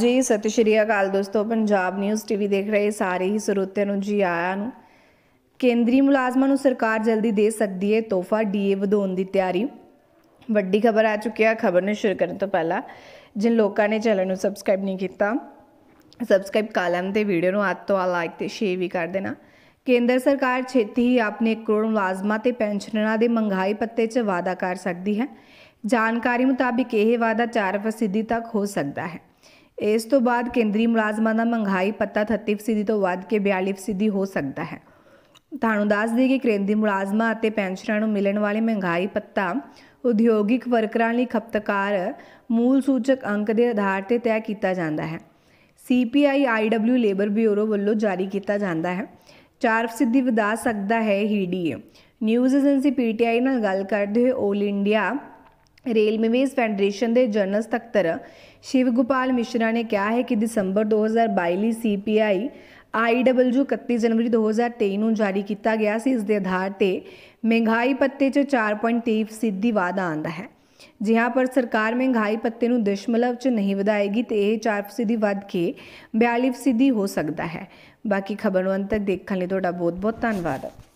ਜੀ ਸਤਿ ਸ਼੍ਰੀ ਅਕਾਲ ਦੋਸਤੋ ਪੰਜਾਬ ਨਿਊਜ਼ ਟੀਵੀ ਦੇਖ ਰਹੇ ਸਾਰੇ ਹੀ ਸਰੋਤਿਆਂ ਨੂੰ ਜੀ ਆਇਆਂ ਨੂੰ ਕੇਂਦਰੀ ਮੁਲਾਜ਼ਮਾਂ ਨੂੰ ਸਰਕਾਰ ਜਲਦੀ ਦੇ ਸਕਦੀ ਹੈ ਤੋਹਫਾ ਡੀਏ ਵਧਾਉਣ ਦੀ ਤਿਆਰੀ ਵੱਡੀ ਖਬਰ ਆ ਚੁੱਕੀ ਹੈ ਖਬਰ ਨੂੰ ਸ਼ੁਰੂ ਕਰਨ ਤੋਂ ਪਹਿਲਾਂ ਜਿਨ ਲੋਕਾਂ ਨੇ ਚੈਨਲ ਨੂੰ ਸਬਸਕ੍ਰਾਈਬ ਨਹੀਂ ਕੀਤਾ ਸਬਸਕ੍ਰਾਈਬ ਕਾਲਮ ਤੇ ਵੀਡੀਓ ਨੂੰ ਹੱਥ ਤੋਂ ਆ ਲਾਈਕ ਤੇ ਸ਼ੇਅਰ ਵੀ ਕਰ ਦੇਣਾ ਕੇਂਦਰ ਸਰਕਾਰ ਛੇਤੀ ਹੀ ਆਪਣੇ ਕਰੋੜ ਮੁਲਾਜ਼ਮਾਂ ਤੇ ਪੈਨਸ਼ਨਰਾਂ ਦੇ ਮੰਗਾਈ ਪੱਤੇ 'ਚ ਵਾਅਦਾ ਕਰ ਸਕਦੀ ਹੈ ਜਾਣਕਾਰੀ ਮੁਤਾਬਿਕ ਇਹ ਵਾਅਦਾ 4 ਫਸਦੀ ਤੱਕ ਹੋ ਸਕਦਾ ਹੈ ਇਸ ਤੋਂ ਬਾਅਦ ਕੇਂਦਰੀ ਮੁਲਾਜ਼ਮਾਂ ਦਾ ਮੰਗਾਈ ਪੱਤਾ 33 ਫੀਸਦੀ ਤੋਂ ਵੱਧ ਕੇ 42 ਫੀਸਦੀ ਹੋ ਸਕਦਾ ਹੈ ਤੁਹਾਨੂੰ ਦੱਸ ਦਈਏ ਕਿ ਕੇਂਦਰੀ ਮੁਲਾਜ਼ਮਾਂ ਅਤੇ ਪੈਨਸ਼ਨਰਾਂ ਨੂੰ ਮਿਲਣ ਵਾਲੇ ਮਹਿੰਗਾਈ ਪੱਤਾ ਉਦਯੋਗਿਕ ਵਰਕਰਾਂ ਲਈ ਖਪਤਕਾਰ ਮੂਲ ਸੂਚਕ ਅੰਕ ਦੇ ਆਧਾਰ ਤੇ ਤੈਅ ਕੀਤਾ ਜਾਂਦਾ ਹੈ ਸੀਪੀਆਈ ਆਈਡਬਲਯੂ ਲੇਬਰ ਬਿਊਰੋ ਵੱਲੋਂ ਜਾਰੀ ਕੀਤਾ ਜਾਂਦਾ ਹੈ 4 ਫੀਸਦੀ ਵਧਾ ਸਕਦਾ ਹੈ ਹੀਡੀਏ ਨਿਊਜ਼ ਏਜੰਸੀ ਪੀਟੀਆਈ ਨਾਲ ਗੱਲ ਕਰਦੇ ਹੋਏ 올 ਇੰਡੀਆ ਰੇਲਵੇਜ਼ ਫੈਡਰੇਸ਼ਨ ਦੇ ਜਨਰਲ ਸਕੱਤਰ ਸ਼ਿਵ ਗੋਪਾਲ ਮਿਸ਼ਰਾ ਨੇ ਕਿਹਾ ਹੈ ਕਿ ਦਸੰਬਰ 2022 ਲਈ ਸੀਪੀਆਈ ਆਈਡਬਲਯੂ 31 ਜਨਵਰੀ 2023 ਨੂੰ ਜਾਰੀ ਕੀਤਾ ਗਿਆ ਸੀ ਇਸ ਦੇ ਆਧਾਰ ਤੇ ਮਹਿੰਗਾਈ ਪੱਤੇ 'ਚ 4.3% ਸਿੱਧੀ ਵਾਧਾ ਆਂਦਾ ਹੈ ਜਿਹਾਂ ਪਰ ਸਰਕਾਰ ਮਹਿੰਗਾਈ ਪੱਤੇ ਨੂੰ ਦਸ਼ਮਲਵ 'ਚ ਨਹੀਂ ਵਧਾਏਗੀ ਤੇ ਇਹ 4% ਦੀ ਵੱਧ ਕੇ 42% ਹੋ ਸਕਦਾ ਹੈ ਬਾਕੀ ਖਬਰ ਨੂੰ ਅੰਤ ਤੱਕ ਦੇਖਣ ਲਈ ਤੁਹਾਡਾ ਬਹੁਤ-ਬਹੁਤ ਧੰਨਵਾਦ